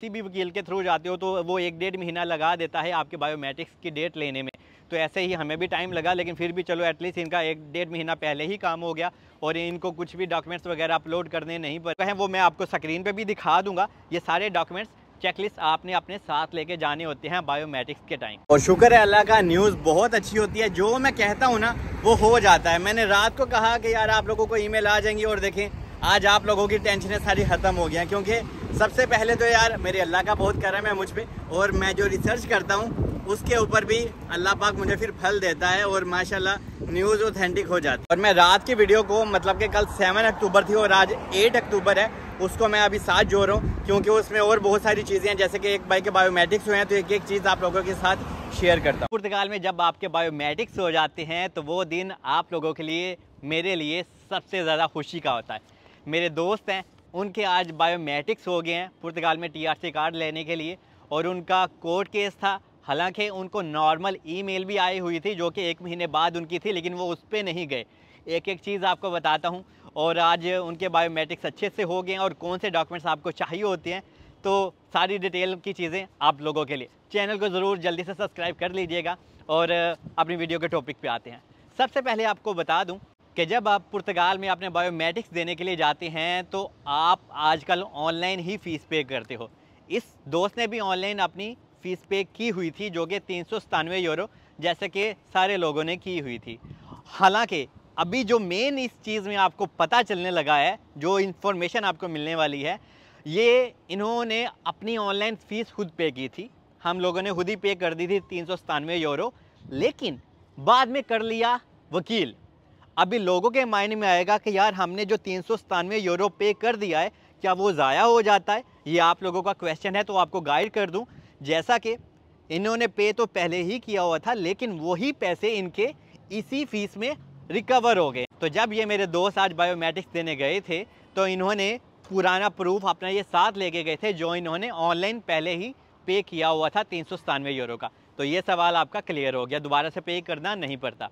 किसी भी वकील के थ्रू जाते हो तो वो एक डेढ़ महीना लगा देता है आपके बायोमेट्रिक्स की डेट लेने में तो ऐसे ही हमें भी टाइम लगा लेकिन फिर भी चलो एटलीस्ट इनका एक डेढ़ महीना पहले ही काम हो गया और इनको कुछ भी डॉक्यूमेंट्स वगैरह अपलोड करने नहीं पड़ हैं वो मैं आपको स्क्रीन पर भी दिखा दूंगा ये सारे डॉक्यूमेंट्स चेकलिस्ट आपने अपने साथ लेके जाने होते हैं बायोमेट्रिक्स के टाइम और शुक्र है अल्लाह का न्यूज़ बहुत अच्छी होती है जो मैं कहता हूँ ना वो हो जाता है मैंने रात को कहा कि यार आप लोगों को ईमेल आ जाएंगी और देखें आज आप लोगों की टेंशनें सारी ख़त्म हो गई क्योंकि सबसे पहले तो यार मेरे अल्लाह का बहुत करम है मुझ पर और मैं जो रिसर्च करता हूँ उसके ऊपर भी अल्लाह पाक मुझे फिर फल देता है और माशाल्लाह न्यूज़ ऑथेंटिक हो जाती है और मैं रात की वीडियो को मतलब कि कल सेवन अक्टूबर थी और आज एट अक्टूबर है उसको मैं अभी साथ जोड़ रहा हूँ क्योंकि उसमें और बहुत सारी चीज़ें हैं जैसे कि एक बाइक के बायोमेट्रिक्स हुए हैं तो एक एक चीज़ आप लोगों के साथ शेयर करता हूँ पुर्तगाल में जब आपके बायोमेट्रिक्स हो जाते हैं तो वो दिन आप लोगों के लिए मेरे लिए सबसे ज़्यादा खुशी का होता है मेरे दोस्त हैं उनके आज बायोमेट्रिक्स हो गए हैं पुर्तगाल में टीआरसी कार्ड लेने के लिए और उनका कोर्ट केस था हालांकि उनको नॉर्मल ईमेल भी आई हुई थी जो कि एक महीने बाद उनकी थी लेकिन वो उस पर नहीं गए एक एक चीज़ आपको बताता हूँ और आज उनके बायोमेट्रिक्स अच्छे से हो गए हैं और कौन से डॉक्यूमेंट्स आपको चाहिए होते हैं तो सारी डिटेल की चीज़ें आप लोगों के लिए चैनल को ज़रूर जल्दी से सब्सक्राइब कर लीजिएगा और अपनी वीडियो के टॉपिक पे आते हैं सबसे पहले आपको बता दूं कि जब आप पुर्तगाल में अपने बायोमेट्रिक्स देने के लिए जाते हैं तो आप आजकल ऑनलाइन ही फ़ीस पे करते हो इस दोस्त ने भी ऑनलाइन अपनी फ़ीस पे की हुई थी जो कि तीन सौ सतानवे यूरो जैसे कि सारे लोगों ने की हुई थी हालांकि अभी जो मेन इस चीज़ में आपको पता चलने लगा है जो इन्फॉर्मेशन आपको मिलने वाली है ये इन्होंने अपनी ऑनलाइन फ़ीस खुद पे की थी हम लोगों ने खुद ही पे कर दी थी तीन यूरो लेकिन बाद में कर लिया वकील अभी लोगों के मायने में आएगा कि यार हमने जो तीन सौ यूरो पे कर दिया है क्या वो ज़ाया हो जाता है ये आप लोगों का क्वेश्चन है तो आपको गाइड कर दूँ जैसा कि इन्होंने पे तो पहले ही किया हुआ था लेकिन वही पैसे इनके इसी फीस में रिकवर हो गए तो जब ये मेरे दोस्त आज बायोमेट्रिक्स देने गए थे तो इन्होंने पुराना प्रूफ अपना ये साथ लेके गए थे जो इन्होंने ऑनलाइन पहले ही पे किया हुआ था तीन यूरो का तो ये सवाल आपका क्लियर हो गया दोबारा से पे करना नहीं पड़ता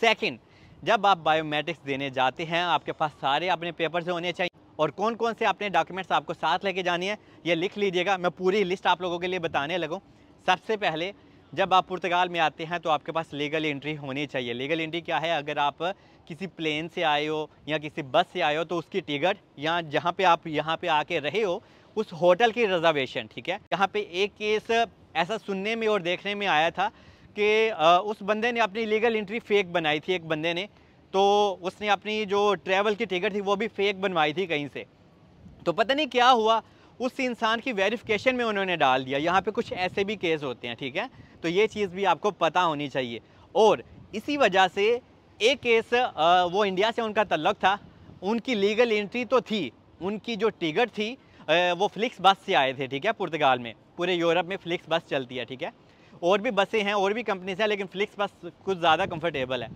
सेकंड जब आप बायोमेट्रिक्स देने जाते हैं आपके पास सारे अपने पेपर्स होने चाहिए और कौन कौन से अपने डॉक्यूमेंट्स आपको साथ लेके जानी है ये लिख लीजिएगा मैं पूरी लिस्ट आप लोगों के लिए बताने लगूँ सबसे पहले जब आप पुर्तगाल में आते हैं तो आपके पास लीगल एंट्री होनी चाहिए लीगल एंट्री क्या है अगर आप किसी प्लेन से आए हो या किसी बस से आए हो तो उसकी टिकट या जहाँ पे आप यहाँ पे आके रहे हो उस होटल की रिजर्वेशन ठीक है यहाँ पे एक केस ऐसा सुनने में और देखने में आया था कि उस बंदे ने अपनी लीगल इंट्री फेक बनाई थी एक बंदे ने तो उसने अपनी जो ट्रैवल की टिकट थी वो भी फेक बनवाई थी कहीं से तो पता नहीं क्या हुआ उस इंसान की वेरिफिकेशन में उन्होंने डाल दिया यहाँ पे कुछ ऐसे भी केस होते हैं ठीक है तो ये चीज़ भी आपको पता होनी चाहिए और इसी वजह से एक केस वो इंडिया से उनका तल्लक था उनकी लीगल एंट्री तो थी उनकी जो टिकट थी वो फ्लिक्स बस से आए थे ठीक है पुर्तगाल में पूरे यूरोप में फ्लिक्स बस चलती है ठीक है और भी बसें हैं और भी कंपनीज हैं लेकिन फ्लिक्स बस कुछ ज़्यादा कंफर्टेबल है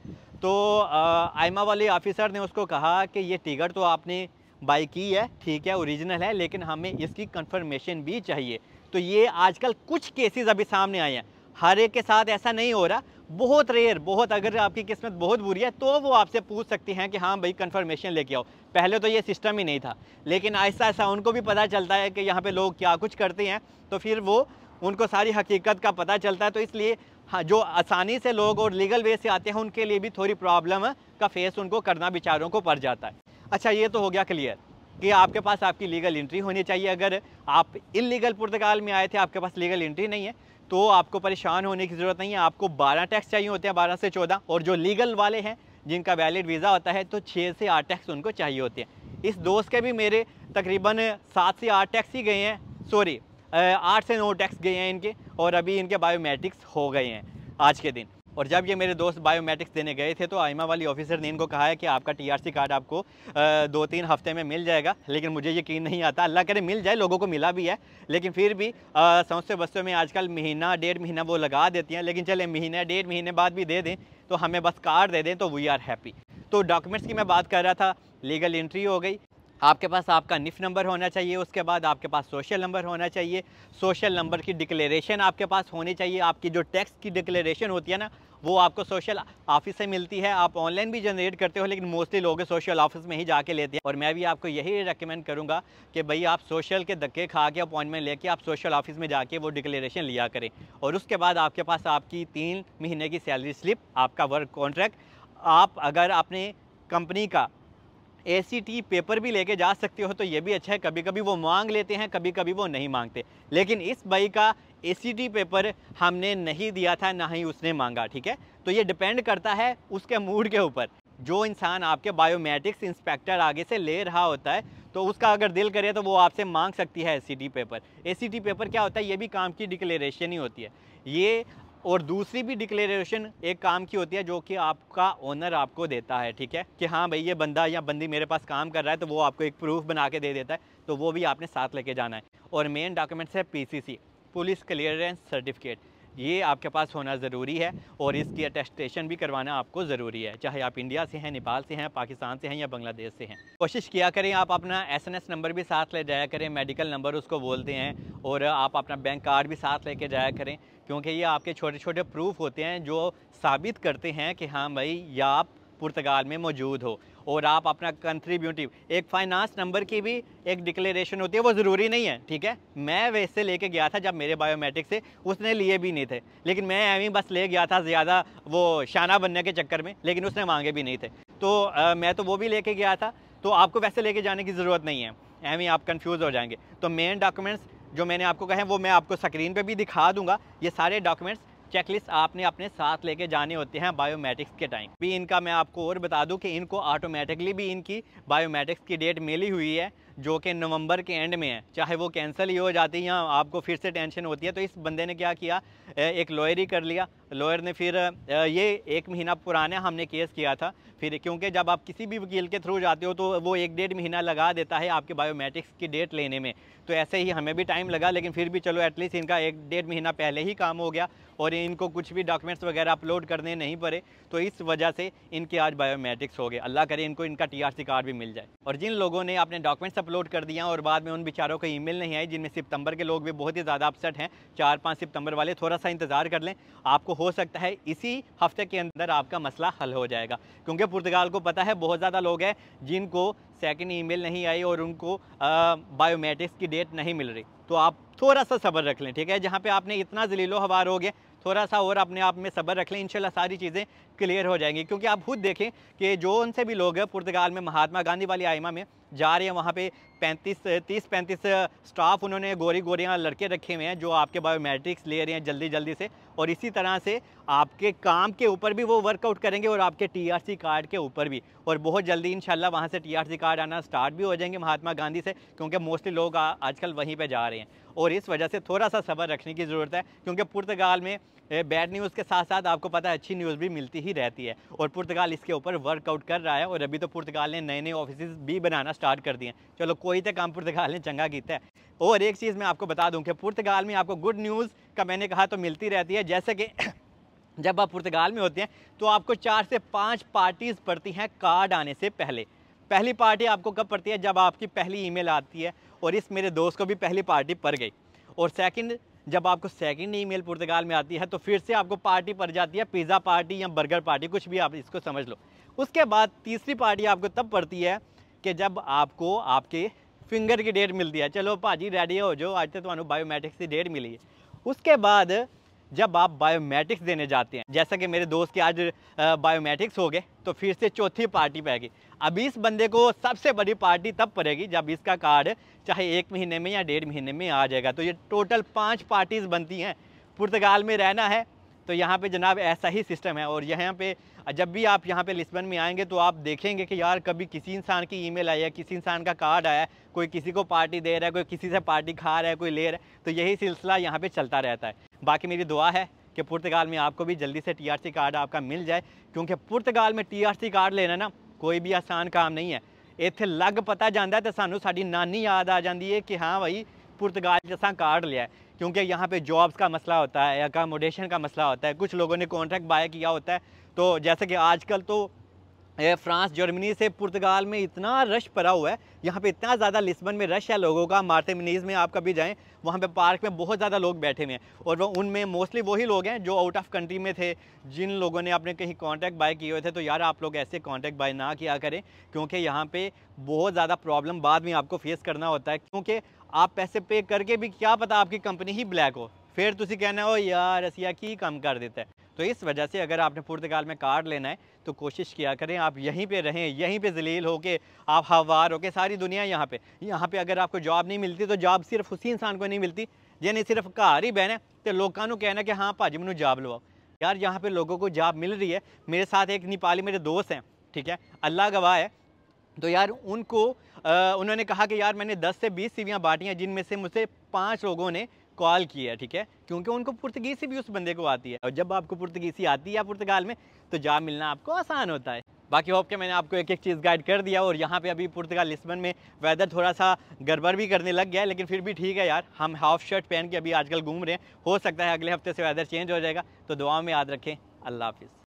तो आयमा वाले ऑफिसर ने उसको कहा कि ये टिकट तो आपने बाई की है ठीक है ओरिजिनल है लेकिन हमें इसकी कंफर्मेशन भी चाहिए तो ये आजकल कुछ केसेस अभी सामने आए हैं हर एक के साथ ऐसा नहीं हो रहा बहुत रेयर बहुत अगर आपकी किस्मत बहुत बुरी है तो वो आपसे पूछ सकती हैं कि हाँ भाई कंफर्मेशन लेके आओ पहले तो ये सिस्टम ही नहीं था लेकिन ऐसा ऐसा उनको भी पता चलता है कि यहाँ पे लोग क्या कुछ करते हैं तो फिर वो उनको सारी हकीकत का पता चलता है तो इसलिए हाँ, जो आसानी से लोग और लीगल वे से आते हैं उनके लिए भी थोड़ी प्रॉब्लम का फेस उनको करना बेचारों को पड़ जाता है अच्छा ये तो हो गया क्लियर कि आपके पास आपकी लीगल एंट्री होनी चाहिए अगर आप इलीगल पुर्तगाल में आए थे आपके पास लीगल एंट्री नहीं है तो आपको परेशान होने की ज़रूरत नहीं है आपको 12 टैक्स चाहिए होते हैं 12 से 14 और जो लीगल वाले हैं जिनका वैलिड वीज़ा होता है तो 6 से 8 टैक्स उनको चाहिए होते हैं इस दोस्त के भी मेरे तकरीबन सात से आठ ही गए हैं सॉरी आठ से नौ टैक्स गए हैं इनके और अभी इनके बायोमेट्रिक्स हो गए हैं आज के दिन और जब ये मेरे दोस्त बायोमेट्रिक्स देने गए थे तो आइमा वाली ऑफिसर ने इनको कहा है कि आपका टीआरसी कार्ड आपको दो तीन हफ्ते में मिल जाएगा लेकिन मुझे यकीन नहीं आता अल्लाह करे मिल जाए लोगों को मिला भी है लेकिन फिर भी समस्या बस्तों में आजकल महीना डेढ़ महीना वो लगा देती हैं लेकिन चले महीने डेढ़ महीने बाद भी दे दें तो हमें बस कार्ड दे दें तो वी आर हैप्पी तो डॉक्यूमेंट्स की मैं बात कर रहा था लीगल एंट्री हो गई आपके पास आपका निफ नंबर होना चाहिए उसके बाद आपके पास सोशल नंबर होना चाहिए सोशल नंबर की डिक्लेरेशन आपके पास होनी चाहिए आपकी जो टैक्स की डिक्लेरेशन होती है ना वो आपको सोशल ऑफिस से मिलती है आप ऑनलाइन भी जनरेट करते हो लेकिन मोस्टली लोग सोशल ऑफिस में ही जाके लेते हैं और मैं भी आपको यही रेकमेंड करूँगा कि भाई आप सोशल के धक्के खा के अपॉइंटमेंट लेके आप सोशल ऑफिस में जाके वो डिक्लेरेशन लिया करें और उसके बाद आपके पास आपकी तीन महीने की सैलरी स्लिप आपका वर्क कॉन्ट्रैक्ट आप अगर अपने कंपनी का ए पेपर भी लेके जा सकते हो तो ये भी अच्छा है कभी कभी वो मांग लेते हैं कभी कभी वो नहीं मांगते लेकिन इस बाइक का ए पेपर हमने नहीं दिया था ना ही उसने मांगा ठीक है तो ये डिपेंड करता है उसके मूड के ऊपर जो इंसान आपके बायोमेट्रिक्स इंस्पेक्टर आगे से ले रहा होता है तो उसका अगर दिल करे तो वो आपसे मांग सकती है ए पेपर ए पेपर क्या होता है ये भी काम की डिक्लेरेशन ही होती है ये और दूसरी भी डिक्लेरेशन एक काम की होती है जो कि आपका ओनर आपको देता है ठीक है कि हाँ भाई ये बंदा या बंदी मेरे पास काम कर रहा है तो वो आपको एक प्रूफ बना के दे देता है तो वो भी आपने साथ लेके जाना है और मेन डॉक्यूमेंट्स है पीसीसी पुलिस क्लियरेंस सर्टिफिकेट ये आपके पास होना ज़रूरी है और इसकी अटेस्टेशन भी करवाना आपको ज़रूरी है चाहे आप इंडिया से हैं नेपाल से हैं पाकिस्तान से हैं या बांग्लादेश से हैं कोशिश किया करें आप अपना एस एन एस नंबर भी साथ ले जाया करें मेडिकल नंबर उसको बोलते हैं और आप अपना बैंक कार्ड भी साथ लेके जाया करें क्योंकि ये आपके छोटे छोटे प्रूफ होते हैं जो साबित करते हैं कि हाँ भाई या आप पुर्तगाल में मौजूद हो और आप अपना कंट्रीब्यूटिव एक फाइनेंस नंबर की भी एक डिक्लेरेशन होती है वो ज़रूरी नहीं है ठीक है मैं वैसे लेके गया था जब मेरे बायोमेट्रिक से उसने लिए भी नहीं थे लेकिन मैं एवं बस ले गया था ज़्यादा वो शाना बनने के चक्कर में लेकिन उसने मांगे भी नहीं थे तो आ, मैं तो वो भी लेके गया था तो आपको वैसे लेके जाने की ज़रूरत नहीं है एवं आप कन्फ्यूज़ हो जाएंगे तो मेन डॉक्यूमेंट्स जो मैंने आपको कहे वो मैं आपको स्क्रीन पे भी दिखा दूंगा ये सारे डॉक्यूमेंट्स चेकलिस्ट आपने अपने साथ लेके जाने होते हैं बायोमेट्रिक्स के टाइम भी इनका मैं आपको और बता दूं कि इनको ऑटोमेटिकली भी इनकी बायोमेट्रिक्स की डेट मिली हुई है जो कि नवंबर के एंड में है चाहे वो कैंसिल ही हो जाती या आपको फिर से टेंशन होती है तो इस बंदे ने क्या किया एक लॉयर ही कर लिया लॉयर ने फिर ये एक महीना पुराना हमने केस किया था फिर क्योंकि जब आप किसी भी वकील के थ्रू जाते हो तो वो एक डेढ़ महीना लगा देता है आपके बायोमेट्रिक्स की डेट लेने में तो ऐसे ही हमें भी टाइम लगा लेकिन फिर भी चलो एटलीस्ट इनका एक डेढ़ महीना पहले ही काम हो गया और इनको कुछ भी डॉक्यूमेंट्स वगैरह अपलोड करने नहीं पड़े तो इस वजह से इनके आज बायोमेट्रिक्स हो गए अल्लाह करे इनको इनका टी कार्ड भी मिल जाए और जिन लोगों ने अपने डॉक्यूमेंट्स अपलोड कर दिया और बाद में उन बेचारों को ईमेल नहीं आई जिनमें सितंबर के लोग भी बहुत ही ज़्यादा अपसेट हैं चार पाँच सितंबर वाले थोड़ा सा इंतज़ार कर लें आपको हो सकता है इसी हफ्ते के अंदर आपका मसला हल हो जाएगा क्योंकि पुर्तगाल को पता है बहुत ज़्यादा लोग हैं जिनको सेकेंड ई नहीं आई और उनको बायोमेट्रिक्स की डेट नहीं मिल रही तो आप थोड़ा सा सब्र रख लें ठीक है जहाँ पर आपने इतना जलीलो हवार हो गया थोड़ा सा और अपने आप में सब्र रख लें इंशाल्लाह सारी चीज़ें क्लियर हो जाएंगी क्योंकि आप खुद देखें कि जो उनसे भी लोग हैं पुर्तगाल में महात्मा गांधी वाली आयमा में जा रही है वहाँ पे 35 तीस पैंतीस स्टाफ उन्होंने गोरी गोरियाँ लड़के रखे हुए हैं जो आपके बायोमेट्रिक्स ले रहे हैं जल्दी जल्दी से और इसी तरह से आपके काम के ऊपर भी वो वर्कआउट करेंगे और आपके टीआरसी कार्ड के ऊपर भी और बहुत जल्दी इन वहाँ से टीआरसी कार्ड आना स्टार्ट भी हो जाएंगे महात्मा गांधी से क्योंकि मोस्टली लोग आजकल वहीं पर जा रहे हैं और इस वजह से थोड़ा सा सबर रखने की ज़रूरत है क्योंकि पुर्तगाल में बैड न्यूज़ के साथ साथ आपको पता है अच्छी न्यूज़ भी मिलती ही रहती है और पुर्तगाल इसके ऊपर वर्कआउट कर रहा है और अभी तो पुर्तगाल ने नए नए ऑफिस भी बनाना स्टार्ट कर दिए चलो कोई तो काम पुर्तगाल ने चंगा किया है और एक चीज़ मैं आपको बता दूँ कि पुर्तगाल में आपको गुड न्यूज़ का मैंने कहा तो मिलती रहती है जैसे कि जब आप पुर्तगाल में होते हैं तो आपको चार से पाँच पार्टीज़ पड़ती हैं कार्ड आने से पहले पहली पार्टी आपको कब पड़ती है जब आपकी पहली ईमेल आती है और इस मेरे दोस्त को भी पहली पार्टी पड़ गई और सेकंड जब आपको सेकंड ईमेल पुर्तगाल में आती है तो फिर से आपको पार्टी पड़ जाती है पिज़्ज़ा पार्टी या बर्गर पार्टी कुछ भी आप इसको समझ लो उसके बाद तीसरी पार्टी आपको तब पड़ती है कि जब आपको आपके फिंगर की डेट मिलती है चलो भाजी रेडी हो जाओ तक तो बायोमेट्रिक्स की डेट मिली है उसके बाद जब आप बायोमेट्रिक्स देने जाते हैं जैसा कि मेरे दोस्त के आज बायोमेट्रिक्स हो गए तो फिर से चौथी पार्टी पड़ेगी अब इस बंदे को सबसे बड़ी पार्टी तब पड़ेगी जब इसका कार्ड चाहे एक महीने में या डेढ़ महीने में आ जाएगा तो ये टोटल पाँच पार्टीज़ बनती हैं पुर्तगाल में रहना है तो यहाँ पे जनाब ऐसा ही सिस्टम है और यहाँ पे जब भी आप यहाँ पे लिस्बन में आएंगे तो आप देखेंगे कि यार कभी किसी इंसान की ईमेल आई है किसी इंसान का कार्ड आया कोई किसी को पार्टी दे रहा है कोई किसी से पार्टी खा रहा है कोई ले रहा है तो यही सिलसिला यहाँ पे चलता रहता है बाकी मेरी दुआ है कि पुर्तगाल में आपको भी जल्दी से टी कार्ड आपका मिल जाए क्योंकि पुर्तगाल में टी कार्ड लेना ना कोई भी आसान काम नहीं है इतने लग पता जाता है तो सू सा नानी याद आ जाती है कि हाँ भाई पुर्तगाल जैसा कार्ड लिया है क्योंकि यहाँ पे जॉब्स का मसला होता है अकामोडेशन का मसला होता है कुछ लोगों ने कॉन्ट्रैक्ट बाय किया होता है तो जैसे कि आजकल तो फ्रांस जर्मनी से पुर्तगाल में इतना रश भरा हुआ है यहाँ पे इतना ज़्यादा लिस्बन में रश है लोगों का मार्टेमिनीज़ में आप कभी जाएँ वहाँ पे पार्क में बहुत ज़्यादा लोग बैठे हुए हैं और वो उनमें मोस्टली वही लोग हैं जो आउट ऑफ कंट्री में थे जिन लोगों ने अपने कहीं कॉन्टैक्ट बाय किए हुए थे तो यार आप लोग ऐसे कॉन्टैक्ट बाय ना किया करें क्योंकि यहाँ पर बहुत ज़्यादा प्रॉब्लम बाद में आपको फेस करना होता है क्योंकि आप पैसे पे करके भी क्या पता आपकी कंपनी ही ब्लैक हो फिर तुम कहना हो यार रसिया की कम कर देता है तो इस वजह से अगर आपने पुर्तगाल में कार्ड लेना है तो कोशिश किया करें आप यहीं पे रहें यहीं पे जलील होके आप हवार होके सारी दुनिया यहाँ पे यहाँ पे अगर आपको जॉब नहीं मिलती तो जॉब सिर्फ उसी इंसान को नहीं मिलती जिन्हें सिर्फ घर ही बहने तो लोगों को कहना कि हाँ भाजी मैं जॉब लवाओ यार यहाँ पर लोगों को जॉब मिल रही है मेरे साथ एक नेपाली मेरे दोस्त हैं ठीक है अल्लाह गवाह है तो यार उनको आ, उन्होंने कहा कि यार मैंने 10 से 20 सीवियाँ बांटी हैं जिनमें से मुझसे पाँच लोगों ने कॉल किया है ठीक है क्योंकि उनको पुर्तगीसी भी उस बंदे को आती है और जब आपको पुर्तगीसी आती है पुर्तगाल में तो जा मिलना आपको आसान होता है बाकी होप के मैंने आपको एक एक चीज़ गाइड कर दिया और यहाँ पे अभी पुर्तगाल लिस्बन में वेदर थोड़ा सा गड़बड़ भी करने लग गया है लेकिन फिर भी ठीक है यार हम हाफ शर्ट पहन के अभी आजकल घूम रहे हैं हो सकता है अगले हफ्ते से वेदर चेंज हो जाएगा तो दुआ में याद रखें अल्लाह हाफिज़